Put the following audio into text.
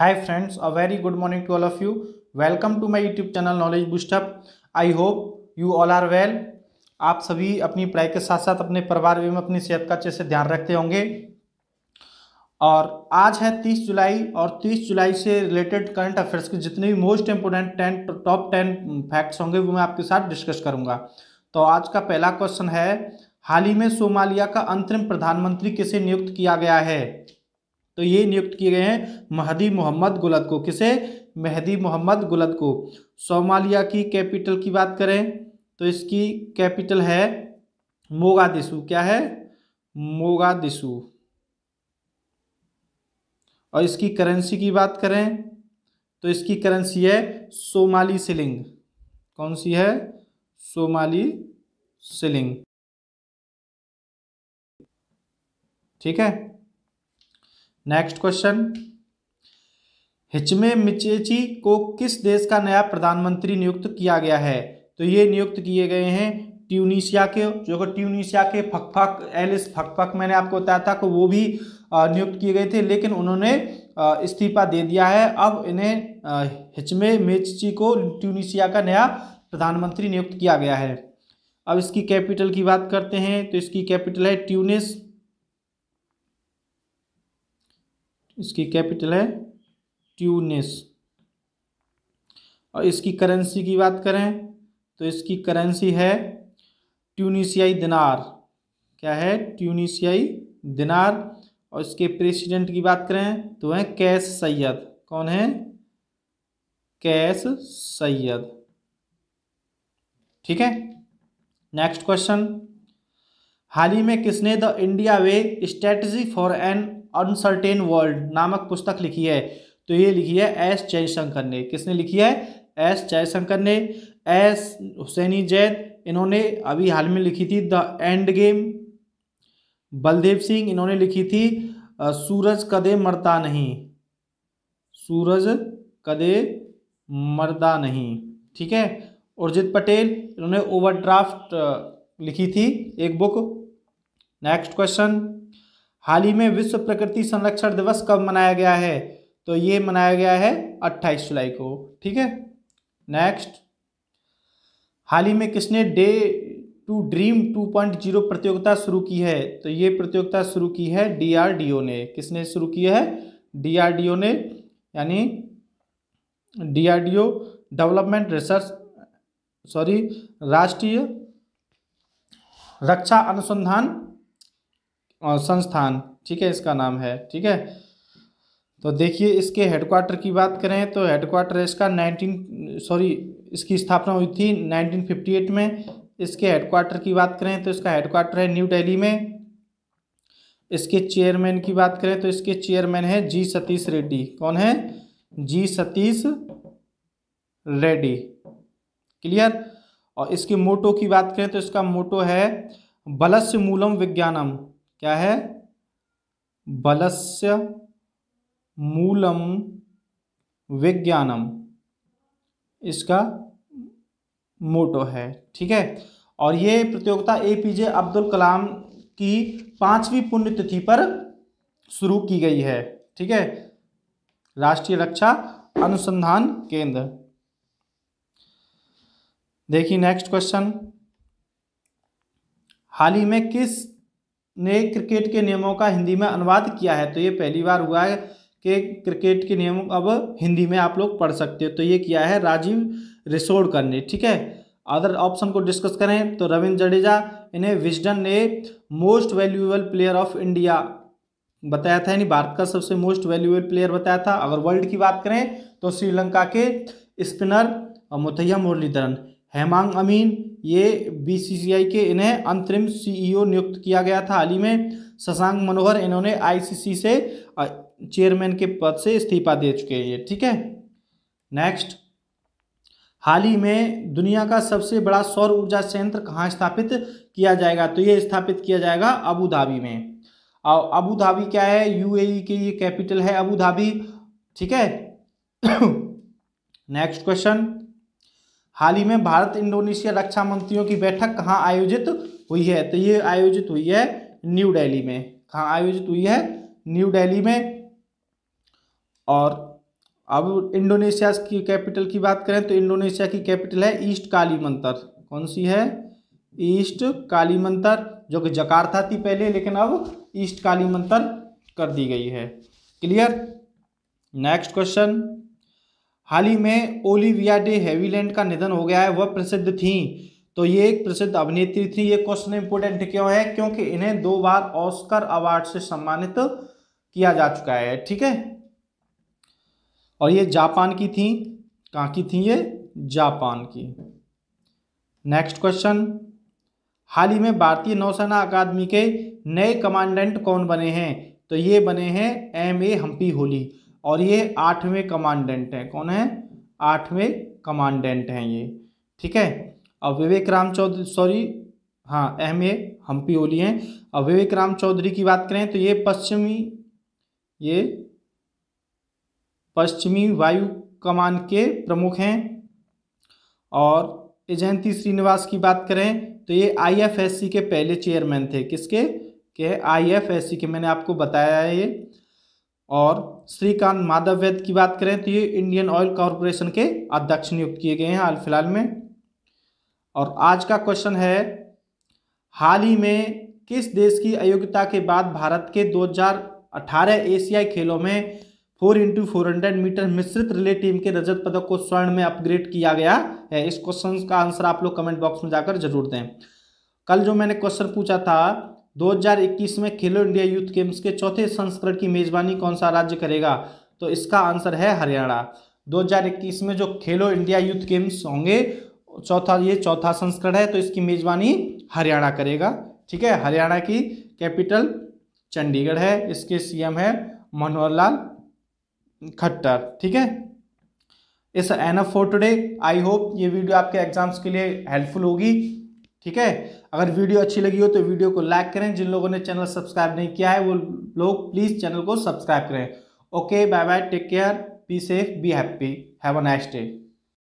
Hi friends, a very good morning to all of you. Welcome to my YouTube channel Knowledge Boost Up. I hope you all are well. आप सभी अपनी पढ़ाई के साथ साथ अपने परिवार में अपनी सेहत का अच्छे से ध्यान रखते होंगे और आज है 30 जुलाई और 30 जुलाई से रिलेटेड करंट अफेयर्स के जितने भी most important ten top ten facts होंगे वो मैं आपके साथ डिस्कस करूंगा तो आज का पहला क्वेश्चन है हाल ही में सोमालिया का अंतरिम प्रधानमंत्री किसे नियुक्त किया गया है तो ये नियुक्त किए गए हैं महदी मोहम्मद गुलत को किसे मेहदी मोहम्मद गुलत को सोमालिया की कैपिटल की बात करें तो इसकी कैपिटल है मोगादिशु क्या है मोगादिशु और इसकी करेंसी की बात करें तो इसकी करेंसी है सोमाली सिलिंग कौन सी है सोमाली सिलिंग ठीक है नेक्स्ट क्वेश्चन हिचमे मिचेची को किस देश का नया प्रधानमंत्री नियुक्त किया गया है तो ये नियुक्त किए गए हैं ट्यूनिशिया के जो कि ट्यूनिशिया के फकफक एलिस फकफक मैंने आपको बताया था कि वो भी नियुक्त किए गए थे लेकिन उन्होंने इस्तीफा दे दिया है अब इन्हें हिचमे मेचची को ट्यूनिशिया का नया प्रधानमंत्री नियुक्त किया गया है अब इसकी कैपिटल की बात करते हैं तो इसकी कैपिटल है ट्यूनिस इसकी कैपिटल है ट्यूनिस और इसकी करेंसी की बात करें तो इसकी करेंसी है ट्यूनिशियाई दिनार क्या है ट्यूनिशियाई दिनार और इसके प्रेसिडेंट की बात करें तो है कैश सैयद कौन है कैश सैयद ठीक है नेक्स्ट क्वेश्चन हाल ही में किसने the India way strategy for an uncertain world नामक पुस्तक लिखी है तो ये लिखी है एस जयशंकर ने किसने लिखी है एस जयशंकर ने एस हुसैनी जैद इन्होंने अभी हाल में लिखी थी the end game Baldev Singh इन्होंने लिखी थी सूरज कदे मरता नहीं सूरज कदे मरदा नहीं ठीक है उर्जित पटेल इन्होंने ओवरड्राफ्ट लिखी थी एक बुक नेक्स्ट क्वेश्चन हाल ही में विश्व प्रकृति संरक्षण दिवस कब मनाया गया है तो ये मनाया गया है 28 जुलाई को ठीक है नेक्स्ट हाल ही में किसने डे टू ड्रीम 2.0 प्रतियोगिता शुरू की है तो ये प्रतियोगिता शुरू की है डीआरडीओ ने किसने शुरू की है डीआरडीओ ने यानी डीआरडीओ डेवलपमेंट रिसर्च सॉरी राष्ट्रीय रक्षा अनुसंधान संस्थान ठीक है इसका नाम है ठीक है तो देखिए इसके हेडक्वार्टर की बात करें तो हेडक्वार्टर इसका 19 सॉरी इसकी स्थापना हुई थी 1958 में इसके हेडक्वार्टर की बात करें तो इसका हेडक्वार्टर है न्यू दिल्ली में इसके चेयरमैन की बात करें तो इसके चेयरमैन है जी सतीश रेड्डी कौन है जी सतीश रेड्डी क्लियर और इसके मोटो की बात करें तो इसका मोटो है बलस्य मूलम विज्ञानम क्या है बलस्य मूलम विज्ञानम इसका मोटो है ठीक है और ये प्रतियोगिता ए पी जे अब्दुल कलाम की पांचवी पुण्यतिथि पर शुरू की गई है ठीक है राष्ट्रीय रक्षा अनुसंधान केंद्र देखिए नेक्स्ट क्वेश्चन हाल ही में किस ने क्रिकेट के नियमों का हिंदी में अनुवाद किया है तो ये पहली बार हुआ है कि क्रिकेट के नियम अब हिंदी में आप लोग पढ़ सकते हो तो ये किया है राजीव रिसोडकर ने ठीक है अदर ऑप्शन को डिस्कस करें तो रविंद्र जडेजा इन्हें विजडन ने most valuable player of India बताया था यानी भारत का सबसे मोस्ट वैल्यूएबल प्लेयर बताया था अगर वर्ल्ड की बात करें तो श्रीलंका के स्पिनर मुथैया मुरलीधरन हेमांग अमीन ये बीसीसीआई के इन्हें अंतरिम सीईओ e नियुक्त किया गया था हाल ही में शशांक मनोहर इन्होंने आईसीसी से चेयरमैन के पद से इस्तीफा दे चुके हैं ठीक है नेक्स्ट हाल ही में दुनिया का सबसे बड़ा सौर ऊर्जा संयंत्र कहाँ स्थापित किया जाएगा तो ये स्थापित किया जाएगा अबू धाबी में और अबू धाबी क्या है यूएई e के ये कैपिटल है अबू धाबी ठीक है नेक्स्ट क्वेश्चन हाल ही में भारत इंडोनेशिया रक्षा मंत्रियों की बैठक कहाँ आयोजित हुई है तो ये आयोजित हुई है न्यू दिल्ली में कहाँ आयोजित हुई है न्यू दिल्ली में और अब इंडोनेशिया की कैपिटल की बात करें तो इंडोनेशिया की कैपिटल है ईस्ट काली मंतर कौन सी है ईस्ट काली मंतर जो कि जकार्ता थी पहले लेकिन अब ईस्ट काली मंतर कर दी गई है क्लियर नेक्स्ट क्वेश्चन हाल ही में ओलिविया डे हैवीलैंड का निधन हो गया है वह प्रसिद्ध थी तो ये एक प्रसिद्ध अभिनेत्री थी ये क्वेश्चन इंपोर्टेंट क्यों है क्योंकि इन्हें दो बार ऑस्कर अवार्ड से सम्मानित किया जा चुका है ठीक है और ये जापान की थी कहाँ की थी ये जापान की नेक्स्ट क्वेश्चन हाल ही में भारतीय नौसेना अकादमी के नए कमांडेंट कौन बने हैं तो ये बने हैं एम ए हम्पी होली और ये आठवें कमांडेंट हैं कौन है आठवें कमांडेंट हैं ये ठीक है अब विवेक राम चौधरी सॉरी हाँ अहम ए हम्पी ओली हैं अब विवेक राम चौधरी की बात करें तो ये पश्चिमी ये पश्चिमी वायु कमान के प्रमुख हैं और जयंती श्रीनिवास की बात करें तो ये आईएफएससी के पहले चेयरमैन थे किसके के आईएफएससी के मैंने आपको बताया है ये और श्रीकांत माधव वैद की बात करें तो ये इंडियन ऑयल कॉरपोरेशन के अध्यक्ष नियुक्त किए गए हैं हाल फिलहाल में और आज का क्वेश्चन है हाल ही में किस देश की अयोग्यता के बाद भारत के 2018 एशियाई खेलों में four into four hundred metre मिश्रित रिले टीम के रजत पदक को स्वर्ण में अपग्रेड किया गया है इस क्वेश्चन का आंसर आप लोग कमेंट बॉक्स में जाकर जरूर दें कल जो मैंने क्वेश्चन पूछा था 2021 में खेलो इंडिया यूथ गेम्स के चौथे संस्करण की मेजबानी कौन सा राज्य करेगा तो इसका आंसर है हरियाणा 2021 में जो खेलो इंडिया यूथ गेम्स होंगे चौथा ये चौथा संस्करण है तो इसकी मेजबानी हरियाणा करेगा ठीक है हरियाणा की कैपिटल चंडीगढ़ है इसके सीएम है मनोहर लाल खट्टर ठीक है इस N F four today I hope ये वीडियो आपके एग्जाम्स के लिए हेल्पफुल होगी ठीक है अगर वीडियो अच्छी लगी हो तो वीडियो को लाइक करें जिन लोगों ने चैनल सब्सक्राइब नहीं किया है वो लोग प्लीज़ चैनल को सब्सक्राइब करें okay bye bye take care be safe be happy have a nice day